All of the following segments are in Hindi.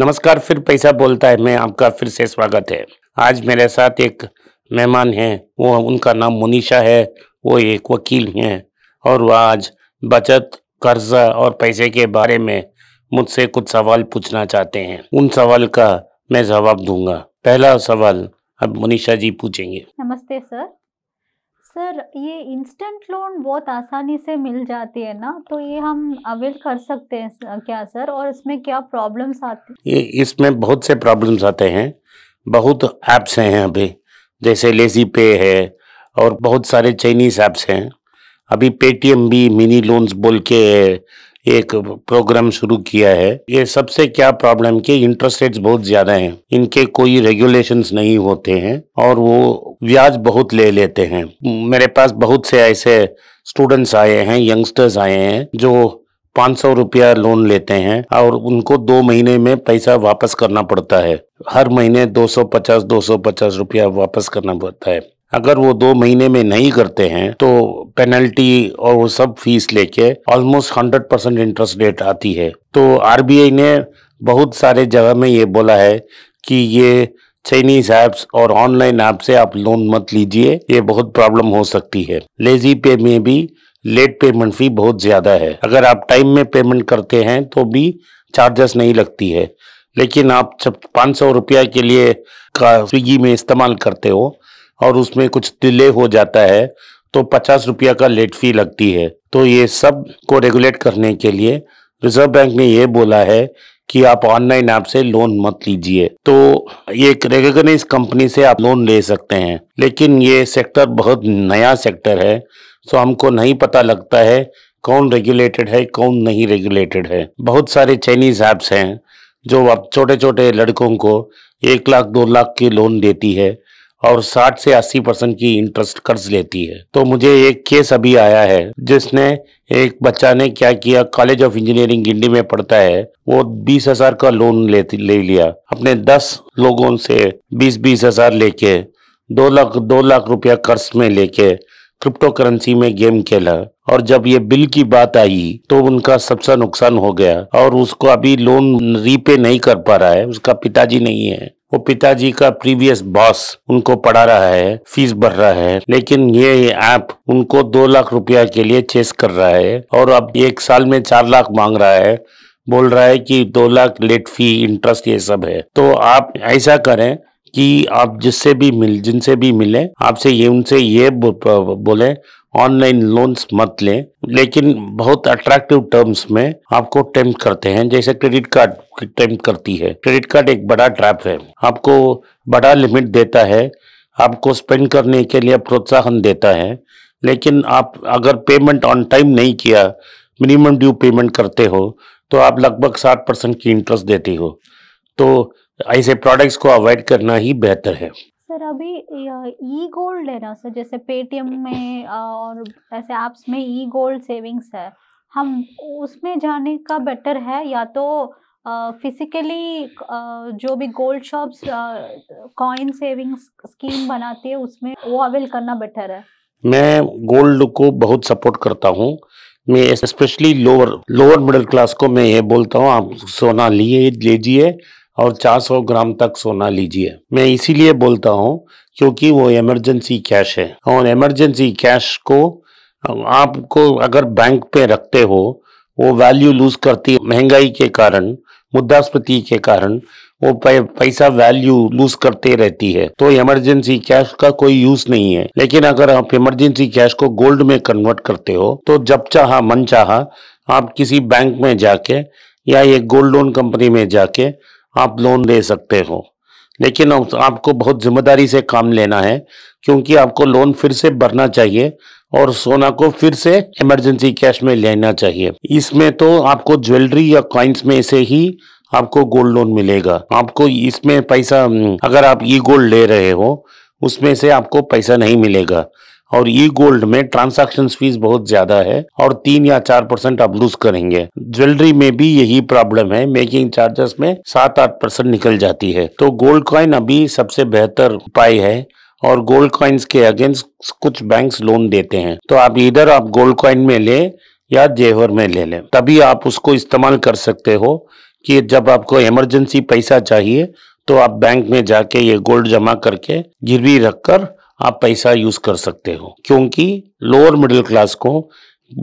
नमस्कार फिर पैसा बोलता है मैं आपका फिर से स्वागत है आज मेरे साथ एक मेहमान हैं वो उनका नाम मुनीषा है वो एक वकील हैं और वह आज बचत कर्जा और पैसे के बारे में मुझसे कुछ सवाल पूछना चाहते हैं उन सवाल का मैं जवाब दूंगा पहला सवाल अब मुनीषा जी पूछेंगे नमस्ते सर सर ये इंस्टेंट लोन बहुत आसानी से मिल जाती है ना तो ये हम अवेल कर सकते हैं क्या सर और इसमें क्या प्रॉब्लम्स आते हैं ये इसमें बहुत से प्रॉब्लम्स आते हैं बहुत ऐप्स हैं अभी जैसे लेजी पे है और बहुत सारे चाइनीज ऐप्स हैं अभी पेटीएम भी मिनी लोन्स बोल के एक प्रोग्राम शुरू किया है ये सबसे क्या प्रॉब्लम के इंटरेस्ट रेट्स बहुत ज्यादा हैं इनके कोई रेगुलेशंस नहीं होते हैं और वो ब्याज बहुत ले लेते हैं मेरे पास बहुत से ऐसे स्टूडेंट्स आए हैं यंगस्टर्स आए हैं जो पाँच सौ रुपया लोन लेते हैं और उनको दो महीने में पैसा वापस करना पड़ता है हर महीने दो सौ पचास दो सौ पचास रुपया वापस करना पड़ता है अगर वो दो महीने में नहीं करते हैं तो पेनल्टी और वो सब फीस लेके almost hundred percent interest rate आती है तो आरबीआई ने बहुत सारे जगह में ये बोला है कि ये चाइनीज ऐप्स और ऑनलाइन ऐप से आप लोन मत लीजिए ये बहुत प्रॉब्लम हो सकती है लेजी पे में भी लेट पेमेंट फी बहुत ज़्यादा है अगर आप टाइम में पेमेंट करते हैं तो भी चार्जेस नहीं लगती है लेकिन आप जब पाँच सौ रुपया के लिए का स्विगी में इस्तेमाल करते हो और उसमें कुछ डिले हो जाता है तो पचास रुपया का लेट फी लगती है तो ये सब को रेगुलेट करने के लिए रिजर्व बैंक ने ये बोला है कि आप ऑनलाइन ऐप से लोन मत लीजिए तो ये रेगनाइज कंपनी से आप लोन ले सकते हैं लेकिन ये सेक्टर बहुत नया सेक्टर है सो तो हमको नहीं पता लगता है कौन रेगुलेटेड है कौन नहीं रेगुलेटेड है बहुत सारे चाइनीज ऐप्स हैं जो अब छोटे छोटे लड़कों को एक लाख दो लाख की लोन देती है और 60 से 80 परसेंट की इंटरेस्ट कर्ज लेती है तो मुझे एक केस अभी आया है जिसने एक बच्चा ने क्या किया कॉलेज ऑफ इंजीनियरिंग गिंडी में पढ़ता है वो बीस हजार का लोन ले, ले लिया अपने दस लोगों से बीस बीस हजार लेके दो लाख दो लाख रुपया कर्ज में लेके क्रिप्टो करेंसी में गेम खेला और जब ये बिल की बात आई तो उनका सबसे नुकसान हो गया और उसको अभी लोन रीपे नहीं कर पा रहा है उसका पिताजी नहीं है वो पिताजी का प्रीवियस बॉस उनको पढ़ा रहा है फीस भर रहा है लेकिन ये ऐप उनको दो लाख रुपया के लिए चेस कर रहा है और अब एक साल में चार लाख मांग रहा है बोल रहा है कि दो लाख लेट फी इंटरेस्ट ये सब है तो आप ऐसा करें कि आप जिससे भी मिल जिनसे भी मिले आपसे ये उनसे ये बोले ऑनलाइन लोन्स मत लें लेकिन बहुत अट्रैक्टिव टर्म्स में आपको टेम्प करते हैं जैसे क्रेडिट कार्ड टेम्प करती है क्रेडिट कार्ड एक बड़ा ट्रैप है आपको बड़ा लिमिट देता है आपको स्पेंड करने के लिए प्रोत्साहन देता है लेकिन आप अगर पेमेंट ऑन टाइम नहीं किया मिनिमम ड्यू पेमेंट करते हो तो आप लगभग सात परसेंट की इंटरेस्ट देती हो तो ऐसे प्रोडक्ट्स को अवॉइड करना ही बेहतर है सर अभी ई गोल्ड है ना सर जैसे पेटीएम में और ऐसे ऐप्स में ई गोल्ड सेविंग्स है हम उसमें जाने का बेटर है या तो फिजिकली जो भी gold shops coin savings scheme बनाती है उसमें वो अवेल करना बेटर है मैं गोल्ड को बहुत सपोर्ट करता हूँ मैं specially lower lower middle class को मैं ये बोलता हूँ आप सोना लिए लीजिए और 400 ग्राम तक सोना लीजिए मैं इसीलिए बोलता हूँ क्योंकि वो इमरजेंसी कैश है और इमरजेंसी कैश को आपको अगर बैंक पे रखते हो वो वैल्यू लूज करती है महंगाई के कारण मुद्रास्फीति के कारण वो पैसा वैल्यू लूज करते रहती है तो इमरजेंसी कैश का कोई यूज नहीं है लेकिन अगर आप इमरजेंसी कैश को गोल्ड में कन्वर्ट करते हो तो जब चाह मन चाह आप किसी बैंक में जाके या एक गोल्ड लोन कंपनी में जाके आप लोन ले सकते हो लेकिन आपको बहुत जिम्मेदारी से काम लेना है क्योंकि आपको लोन फिर से भरना चाहिए और सोना को फिर से इमरजेंसी कैश में लेना चाहिए इसमें तो आपको ज्वेलरी या कॉइन्स में से ही आपको गोल्ड लोन मिलेगा आपको इसमें पैसा अगर आप ई गोल्ड ले रहे हो उसमें से आपको पैसा नहीं मिलेगा और ई गोल्ड में ट्रांसैक्शन फीस बहुत ज्यादा है और तीन या चार परसेंट आप लूज करेंगे ज्वेलरी में भी यही प्रॉब्लम है मेकिंग चार्जेस में सात आठ परसेंट निकल जाती है तो गोल्ड कॉइन अभी सबसे बेहतर उपाय है और गोल्ड कॉइन्स के अगेंस्ट कुछ बैंक्स लोन देते हैं तो आप इधर आप गोल्ड कॉइन में ले या जेवर में ले लें तभी आप उसको इस्तेमाल कर सकते हो कि जब आपको इमरजेंसी पैसा चाहिए तो आप बैंक में जाके ये गोल्ड जमा करके गिरवी रखकर आप पैसा यूज कर सकते हो क्योंकि लोअर मिडिल क्लास को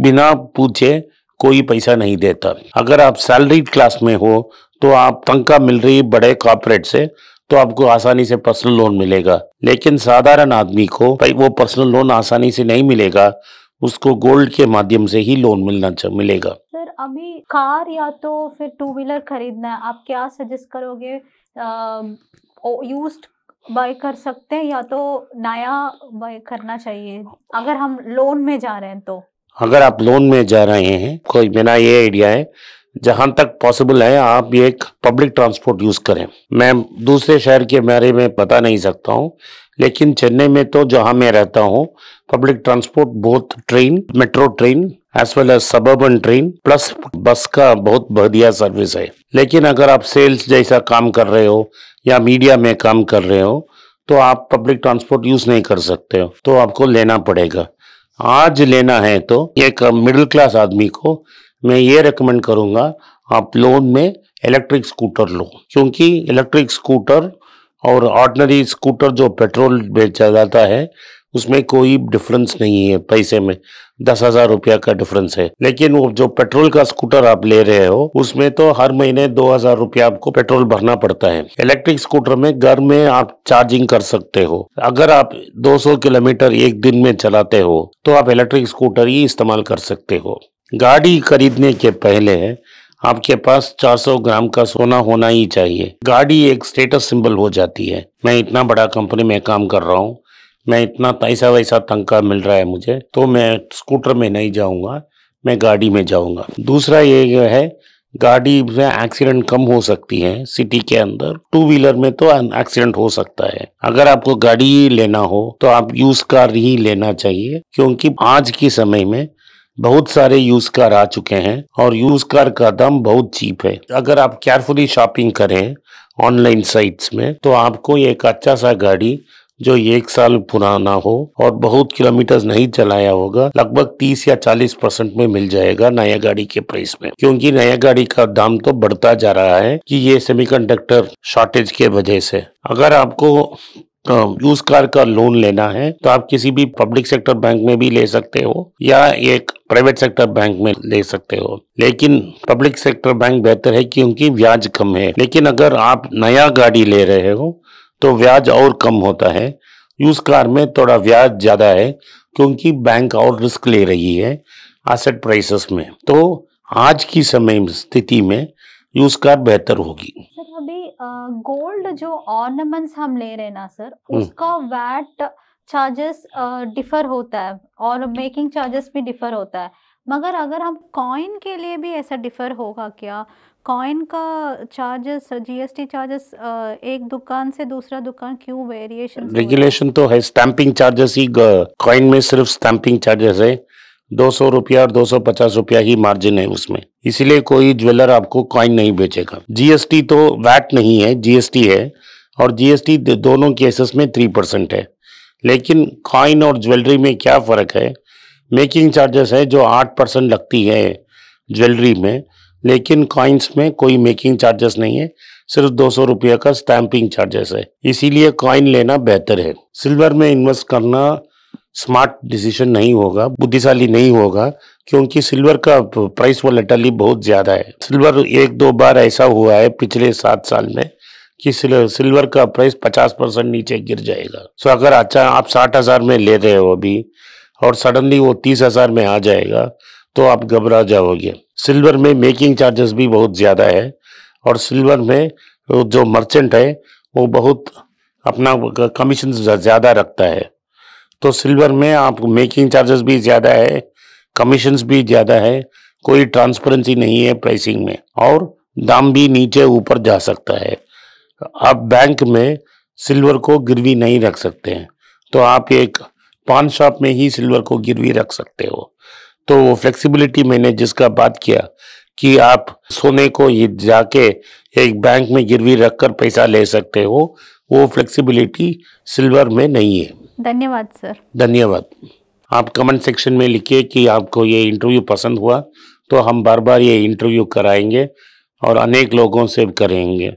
बिना पूछे कोई पैसा नहीं देता अगर आप सैलरीड क्लास में हो तो आप तनख्वाह मिल रही बड़े कॉर्पोरेट से तो आपको आसानी से पर्सनल लोन मिलेगा लेकिन साधारण आदमी को वो पर्सनल लोन आसानी से नहीं मिलेगा उसको गोल्ड के माध्यम से ही लोन मिलना मिलेगा सर अभी कार या तो फिर टू व्हीलर खरीदना है आप क्या सजेस्ट करोगे यूज्ड बाय कर सकते हैं या तो नया बाय करना चाहिए अगर हम लोन में जा रहे हैं तो अगर आप लोन में जा रहे हैं कोई बिना ये आइडिया है जहां तक पॉसिबल है आप ये एक पब्लिक ट्रांसपोर्ट यूज करें मैं दूसरे शहर के बारे में पता नहीं सकता हूँ लेकिन चेन्नई में तो जहाँ मैं रहता हूँ पब्लिक ट्रांसपोर्ट बहुत train metro train as well as सब ट्रेन प्लस बस का बहुत बढ़िया सर्विस है लेकिन अगर आप सेल्स जैसा काम कर रहे हो या मीडिया में काम कर रहे हो तो आप पब्लिक ट्रांसपोर्ट यूज़ नहीं कर सकते हो तो आपको लेना पड़ेगा आज लेना है तो एक मिडिल क्लास आदमी को मैं ये रिकमेंड करूँगा आप लोन में इलेक्ट्रिक स्कूटर लो क्योंकि इलेक्ट्रिक स्कूटर और ऑर्डनरी स्कूटर जो पेट्रोल बेचा जाता है उसमें कोई डिफरेंस नहीं है पैसे में दस हजार रुपया का डिफरेंस है लेकिन वो जो पेट्रोल का स्कूटर आप ले रहे हो उसमें तो हर महीने दो हजार रुपया आपको पेट्रोल भरना पड़ता है इलेक्ट्रिक स्कूटर में घर में आप चार्जिंग कर सकते हो अगर आप 200 किलोमीटर एक दिन में चलाते हो तो आप इलेक्ट्रिक स्कूटर ही इस्तेमाल कर सकते हो गाड़ी खरीदने के पहले आपके पास 400 ग्राम का सोना होना ही चाहिए गाड़ी एक स्टेटस सिंबल हो जाती है मैं इतना बड़ा कंपनी में काम कर रहा हूँ मैं इतना पैसा वैसा तनख्वाह मिल रहा है मुझे तो मैं स्कूटर में नहीं जाऊंगा मैं गाड़ी में जाऊंगा दूसरा ये है गाड़ी में एक्सीडेंट कम हो सकती है सिटी के अंदर टू व्हीलर में तो एक्सीडेंट हो सकता है अगर आपको गाड़ी लेना हो तो आप यूज कार ही लेना चाहिए क्योंकि आज के समय में बहुत सारे यूज कार आ चुके हैं और यूज कार का दाम बहुत चीप है अगर आप केयरफुली शॉपिंग करें ऑनलाइन साइट्स में तो आपको एक अच्छा सा गाड़ी जो एक साल पुराना हो और बहुत किलोमीटर नहीं चलाया होगा लगभग तीस या चालीस परसेंट में मिल जाएगा नया गाड़ी के प्राइस में क्योंकि नया गाड़ी का दाम तो बढ़ता जा रहा है कि ये सेमीकंडक्टर शॉर्टेज के वजह से अगर आपको यूज कार का लोन लेना है तो आप किसी भी पब्लिक सेक्टर बैंक में भी ले सकते हो या एक प्राइवेट सेक्टर बैंक में ले सकते हो लेकिन पब्लिक सेक्टर बैंक बेहतर है क्योंकि ब्याज कम है लेकिन अगर आप नया गाड़ी ले रहे हो तो ब्याज और कम होता है यूज कार में थोड़ा ब्याज ज़्यादा है क्योंकि बैंक और रिस्क ले रही है एसेट प्राइसेस में तो आज की समय स्थिति में यूज कार बेहतर होगी सर अभी गोल्ड जो ऑर्नामेंट्स हम ले रहे हैं ना सर हम्म। उसका वैट चार्जेस डिफर होता है और मेकिंग चार्जेस भी डिफर होता है मगर अगर हम कॉइन के लिए भी ऐसा डिफर होगा क्या कॉइन का चार्जेस जीएसटी चार्जेस एक दुकान से दूसरा दुकान क्यों वेरिएशन रेगुलेशन तो है स्टैंपिंग चार्जेस ही कॉइन में सिर्फ स्टैंपिंग चार्जेस है दो सौ रुपया और दो सौ पचास रुपया ही मार्जिन है उसमें इसलिए कोई ज्वेलर आपको कॉइन नहीं बेचेगा जीएसटी तो वैट नहीं है जीएसटी है और जीएसटी दोनों केसेस में थ्री परसेंट है लेकिन कॉइन और ज्वेलरी में क्या फ़र्क है मेकिंग चार्जेस है जो आठ परसेंट लगती है ज्वेलरी में लेकिन कॉइन्स में कोई मेकिंग चार्जेस नहीं है सिर्फ दो सौ रुपये का स्टैंपिंग चार्जेस है इसीलिए कॉइन लेना बेहतर है सिल्वर में इन्वेस्ट करना स्मार्ट डिसीजन नहीं होगा बुद्धिशाली नहीं होगा क्योंकि सिल्वर का प्राइस वॉलेटली बहुत ज़्यादा है सिल्वर एक दो बार ऐसा हुआ है पिछले सात साल में कि सिल्वर का प्राइस पचास परसेंट नीचे गिर जाएगा सो अगर अच्छा आप साठ हज़ार में ले रहे हो अभी और सडनली वो तीस हज़ार में आ जाएगा तो आप घबरा जाओगे सिल्वर में मेकिंग चार्जेस भी बहुत ज़्यादा है और सिल्वर में जो मर्चेंट है वो बहुत अपना कमीशन ज़्यादा रखता है तो सिल्वर में आप मेकिंग चार्जेस भी ज़्यादा है कमीशंस भी ज़्यादा है कोई ट्रांसपेरेंसी नहीं है प्राइसिंग में और दाम भी नीचे ऊपर जा सकता है आप बैंक में सिल्वर को गिरवी नहीं रख सकते हैं तो आप एक पान शॉप में ही सिल्वर को गिरवी रख सकते हो तो वो फ्लेक्सिबिलिटी मैंने जिसका बात किया कि आप सोने को ये जाके एक बैंक में गिरवी रखकर पैसा ले सकते हो वो फ्लेक्सिबिलिटी सिल्वर में नहीं है धन्यवाद सर धन्यवाद आप कमेंट सेक्शन में लिखिए कि आपको ये इंटरव्यू पसंद हुआ तो हम बार बार ये इंटरव्यू कराएंगे और अनेक लोगों से करेंगे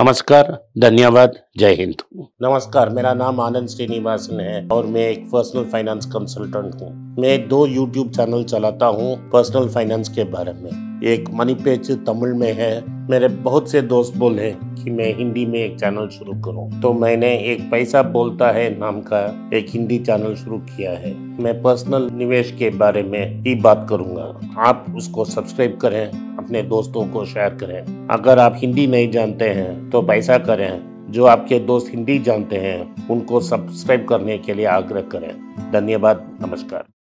नमस्कार धन्यवाद जय हिंद नमस्कार मेरा नाम आनंद श्रीनिवासन है और मैं एक पर्सनल फाइनेंस कंसल्टेंट हूँ मैं दो YouTube चैनल चलाता हूँ पर्सनल फाइनेंस के बारे में एक मनी पेज तमिल में है मेरे बहुत से दोस्त बोले कि मैं हिंदी में एक चैनल शुरू करूं तो मैंने एक पैसा बोलता है नाम का एक हिंदी चैनल शुरू किया है मैं पर्सनल निवेश के बारे में ही बात करूंगा आप उसको सब्सक्राइब करें अपने दोस्तों को शेयर करें अगर आप हिंदी नहीं जानते हैं तो पैसा करें जो आपके दोस्त हिंदी जानते हैं उनको सब्सक्राइब करने के लिए आग्रह करें धन्यवाद नमस्कार